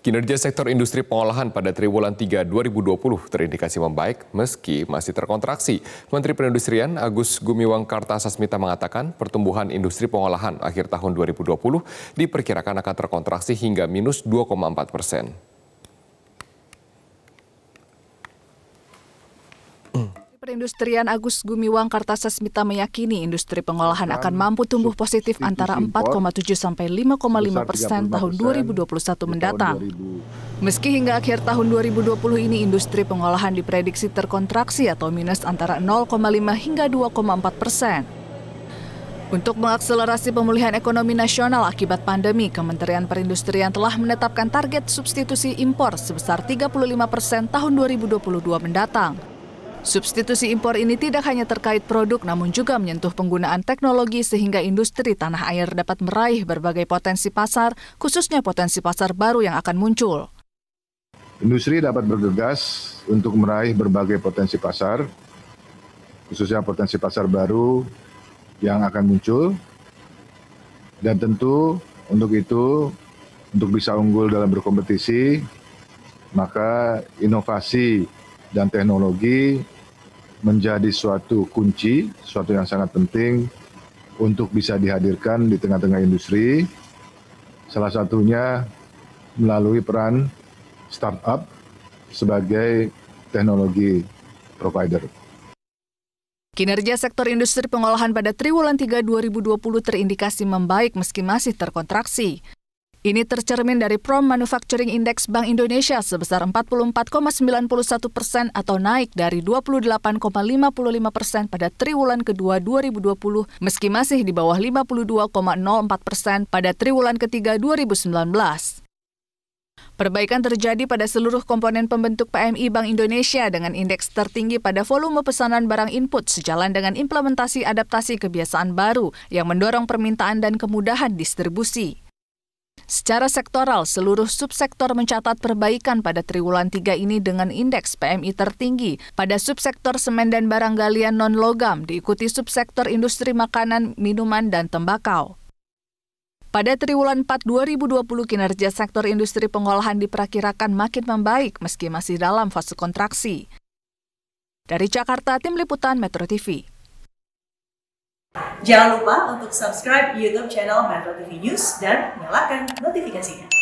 Kinerja sektor industri pengolahan pada triwulan 3 2020 terindikasi membaik meski masih terkontraksi. Menteri Perindustrian Agus Gumiwang Kartasasmita mengatakan pertumbuhan industri pengolahan akhir tahun 2020 diperkirakan akan terkontraksi hingga minus 2,4 persen. Perindustrian Agus Gumiwang Kartasasmita meyakini industri pengolahan akan mampu tumbuh positif antara 4,7 sampai 5,5 persen tahun 2021 mendatang. Meski hingga akhir tahun 2020 ini industri pengolahan diprediksi terkontraksi atau minus antara 0,5 hingga 2,4 persen. Untuk mengakselerasi pemulihan ekonomi nasional akibat pandemi, Kementerian Perindustrian telah menetapkan target substitusi impor sebesar 35 persen tahun 2022 mendatang. Substitusi impor ini tidak hanya terkait produk, namun juga menyentuh penggunaan teknologi sehingga industri tanah air dapat meraih berbagai potensi pasar, khususnya potensi pasar baru yang akan muncul. Industri dapat bergegas untuk meraih berbagai potensi pasar, khususnya potensi pasar baru yang akan muncul. Dan tentu untuk itu, untuk bisa unggul dalam berkompetisi, maka inovasi dan teknologi menjadi suatu kunci, suatu yang sangat penting untuk bisa dihadirkan di tengah-tengah industri. Salah satunya melalui peran startup sebagai teknologi provider. Kinerja sektor industri pengolahan pada triwulan 3 2020 terindikasi membaik meski masih terkontraksi. Ini tercermin dari Prom Manufacturing Index Bank Indonesia sebesar 44,91 persen atau naik dari 28,55 persen pada triwulan kedua 2020 meski masih di bawah 52,04 persen pada triwulan ketiga 2019. Perbaikan terjadi pada seluruh komponen pembentuk PMI Bank Indonesia dengan indeks tertinggi pada volume pesanan barang input sejalan dengan implementasi adaptasi kebiasaan baru yang mendorong permintaan dan kemudahan distribusi. Secara sektoral, seluruh subsektor mencatat perbaikan pada triwulan 3 ini dengan indeks PMI tertinggi. Pada subsektor semen dan barang galian non-logam, diikuti subsektor industri makanan, minuman, dan tembakau. Pada triwulan 4 2020, kinerja sektor industri pengolahan diperkirakan makin membaik meski masih dalam fase kontraksi. Dari Jakarta, Tim Liputan Metro TV. Jangan lupa untuk subscribe YouTube channel Metro TV News dan nyalakan notifikasinya.